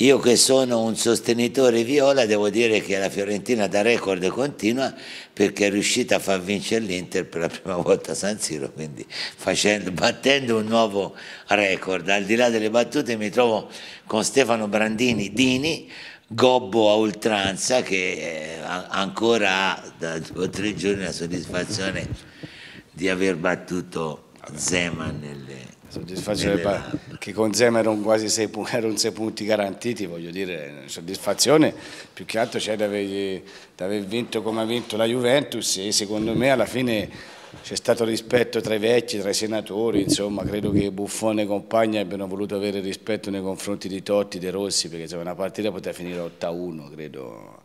Io che sono un sostenitore viola devo dire che la Fiorentina da record continua perché è riuscita a far vincere l'Inter per la prima volta a San Siro, quindi facendo, battendo un nuovo record. Al di là delle battute mi trovo con Stefano Brandini Dini, gobbo a oltranza che eh, ancora ha da due o tre giorni la soddisfazione di aver battuto Zeman nelle soddisfazione che con Zema erano quasi sei, erano sei, punti garantiti, voglio dire, soddisfazione più che altro c'è da aver vinto come ha vinto la Juventus e secondo me alla fine c'è stato rispetto tra i vecchi, tra i senatori, insomma credo che Buffone e compagni abbiano voluto avere rispetto nei confronti di Totti, De Rossi, perché insomma, una partita poteva finire 8-1, credo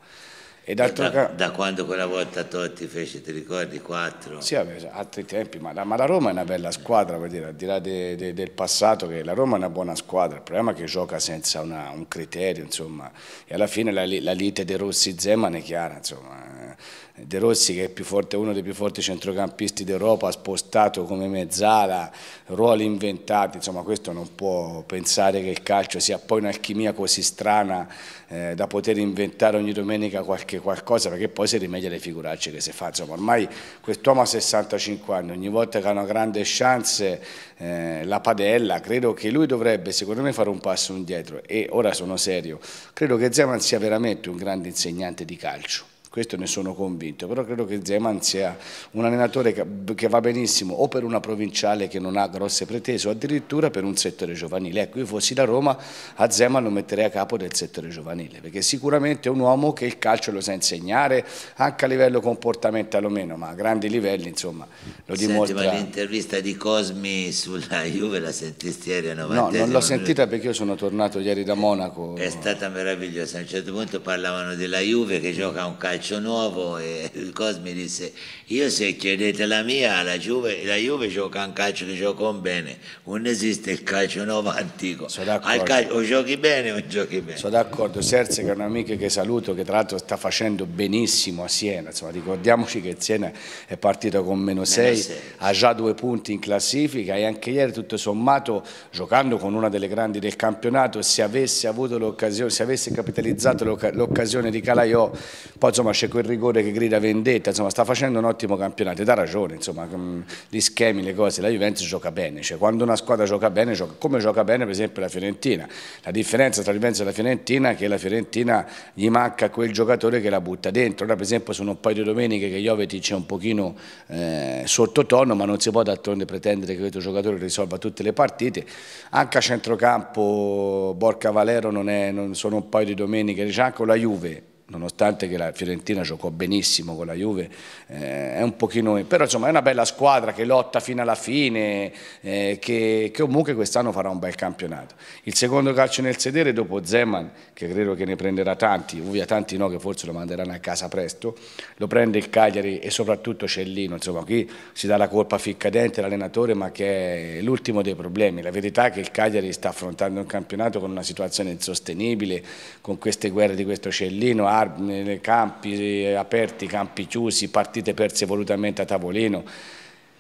da, ca... da, quando quella volta Totti fece, ti ricordi, quattro? Sì, altri tempi, ma la, ma la Roma è una bella squadra, per dire, al di là de, de, del passato, che la Roma è una buona squadra, il problema è che gioca senza una, un criterio, insomma, e alla fine la, la lite De Rossi-Zeman è chiara, insomma. Eh. De Rossi che è forte, uno dei più forti centrocampisti d'Europa, spostato come mezzala, ruoli inventati, insomma questo non può pensare che il calcio sia poi un'alchimia così strana eh, da poter inventare ogni domenica qualche anche qualcosa perché poi si rimedia alle figuracce che si fa. Insomma, ormai quest'uomo ha 65 anni, ogni volta che ha una grande chance eh, la padella, credo che lui dovrebbe secondo me fare un passo indietro e ora sono serio, credo che Zeman sia veramente un grande insegnante di calcio questo ne sono convinto, però credo che Zeman sia un allenatore che, va benissimo o per una provinciale che non ha grosse pretese o addirittura per un settore giovanile. Ecco, io fossi da Roma a Zeman lo metterei a capo del settore giovanile, perché sicuramente è un uomo che il calcio lo sa insegnare, anche a livello comportamentale o meno, ma a grandi livelli insomma lo dimostra. Senti, ma l'intervista di Cosmi sulla Juve la sentisti ieri a 90? No, non l'ho sentita perché io sono tornato ieri da eh, Monaco. È stata meravigliosa, a un certo punto parlavano della Juve che gioca un calcio calcio nuovo e il Cosmi disse io se chiedete la mia la Juve, la Juve gioca un calcio che giocano bene non esiste il calcio nuovo antico Al calcio, o giochi bene o giochi bene sono d'accordo Serse che è un'amica che saluto che tra l'altro sta facendo benissimo a Siena insomma ricordiamoci che Siena è partita con meno 6 ha già due punti in classifica e anche ieri tutto sommato giocando con una delle grandi del campionato se avesse avuto l'occasione se avesse capitalizzato l'occasione di Calaiò poi insomma c'è quel rigore che grida vendetta, insomma sta facendo un ottimo campionato ed ha ragione, insomma, mm, gli schemi, le cose, la Juventus gioca bene, cioè, quando una squadra gioca bene, gioca, come gioca bene per esempio la Fiorentina, la differenza tra la Juventus e la Fiorentina è che la Fiorentina gli manca quel giocatore che la butta dentro, ora per esempio sono un paio di domeniche che Jovetic è un pochino eh, sottotono, ma non si può d'altronde pretendere che questo giocatore risolva tutte le partite, anche a centrocampo Borca Valero non è, non sono un paio di domeniche, diciamo, anche la Juve nonostante che la Fiorentina giocò benissimo con la Juve, eh, è un pochino, però insomma è una bella squadra che lotta fino alla fine, eh, che, che, comunque quest'anno farà un bel campionato. Il secondo calcio nel sedere dopo Zeman, che credo che ne prenderà tanti, ovvia tanti no, che forse lo manderanno a casa presto, lo prende il Cagliari e soprattutto Cellino, insomma qui si dà la colpa ficcadente all'allenatore ma che è l'ultimo dei problemi, la verità è che il Cagliari sta affrontando un campionato con una situazione insostenibile, con queste guerre di questo Cellino, nei campi eh, aperti, campi chiusi, partite perse volutamente a tavolino.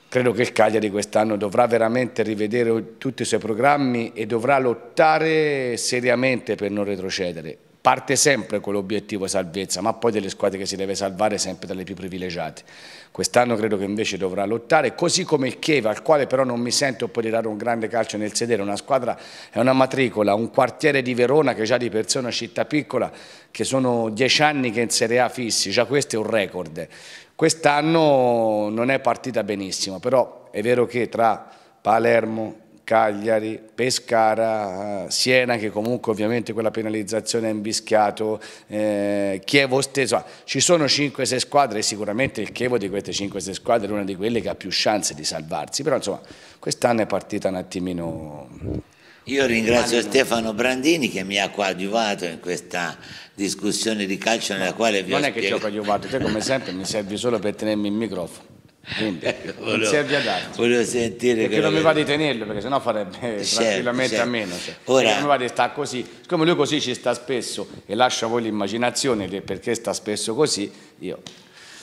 Credo che il Cagliari quest'anno dovrà veramente rivedere tutti i suoi programmi e dovrà lottare seriamente per non retrocedere parte sempre con l'obiettivo salvezza, ma poi delle squadre che si deve salvare sempre dalle più privilegiate. Quest'anno credo che invece dovrà lottare, così come il Chieva, al quale però non mi sento poi di dare un grande calcio nel sedere, una squadra è una matricola, un quartiere di Verona che già di per sé è una città piccola, che sono dieci anni che in Serie A fissi, già questo è un record. Quest'anno non è partita benissimo, però è vero che tra Palermo, Cagliari, Pescara, Siena che comunque ovviamente quella penalizzazione ha imbischiato, eh, Chievo stesso, ci sono 5-6 squadre e sicuramente il Chievo di queste 5-6 squadre è una di quelle che ha più chance di salvarsi, però insomma quest'anno è partita un attimino... Io ringrazio Stefano Brandini che mi ha coadiuvato in questa discussione di calcio nella quale vi ho Non è che ti ho coadiuvato, te come sempre mi servi solo per tenermi il microfono. Quindi, eh, volevo, non serve ad altro. Volevo sentire perché non mi va di tenerlo, perché sennò farebbe certo, tranquillamente certo. a meno. Certo. Cioè. Ora, mi va di stare così. Siccome lui così ci sta spesso e lascio a voi l'immaginazione del perché sta spesso così, io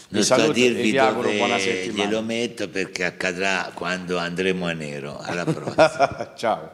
non sto a dirvi dove buona settimana. glielo metto perché accadrà quando andremo a nero. Alla prossima. Ciao.